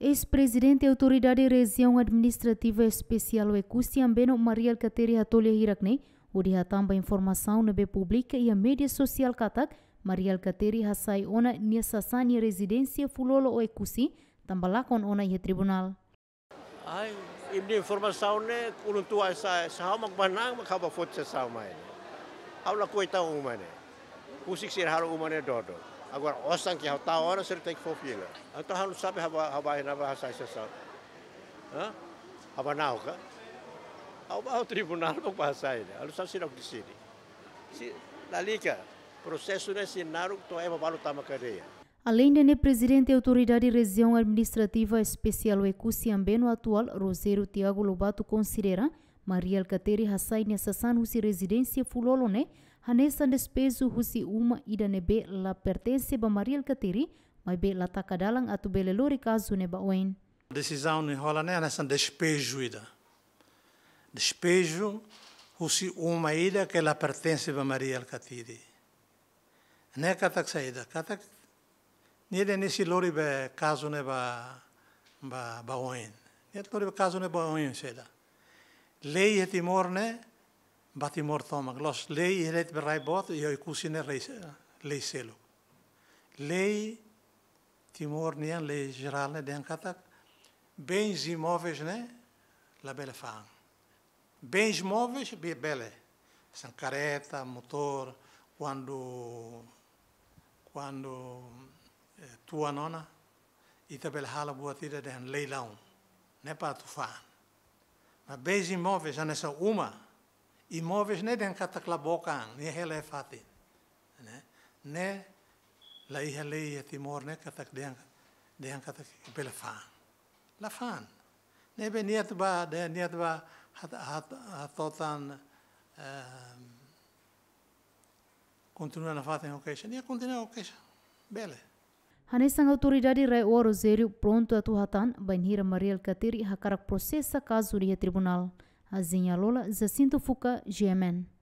Ex-presidente da Autoridade Região Administrativa Especial Ecustian Beno Maria Kateri Hatolia Hirakne, Udia tamba informação na pública e a mídia social katak, Maria Kateri Hasai ona nia sasani residência fulolo o Ecusi, con ona e tribunal. Ai, imni informação ne kuluntua sa sa mak banang makaba fot sa sa mai. Aula koita umane. Kusik sir haru umane dodo. Agora, está hora, 어쌍기 하고 따와는 서로 땡기 포피가. 안또 한우 사베 하바 vai 나바 하사 있었어. 어? 하바 나오가. Ao tribunal para passar ele, não sabe se não decide. Se na liga, processo é sinal, então é para lutar uma cadeia. Além de presidente da Autoridade Região Administrativa Especial o Ecuciambeno atual, Roseiro Tiago Lobato considera Maria marialkatery hasainy asasany hosy residência fulolone hanesany despezo hosy uma ida nebe la pertence ba marialkatery be la takadalang atu belelori caso neba oen decisão ni holane né, hanesany despejo ida despejo hosy uma ida que la pertence ba marialkatery ne né, katak sa ida katak niede nisi lori be caso neba ba ba oen niede lori be caso neba oen seda Lei batimortomak timor leihilet batimor yoikusine glos lei e timornian lei geral, geralne denkatak bens imóveis né labela fan bens móveis bele são careta motor quando quando eh, tua nona e tabela hala boa tira den leilão né para tu fan Maar bez imóveis, já nessa uma, imóveis nem den е nem relefati, né? Nem la hija leia timor, né? Catac den, den catac pela fan. La fan. Nem ben niet ba, de niet ba, hat hat hatotan continua na faten occasion, nem continua occasion. Bele. Hanesang autoridade rai o Rosario pronto a Turratan, banhira Mariel Cateri, hakarak processa caso de tribunal. Azinha Lola, Jacinto Fuca, GMN.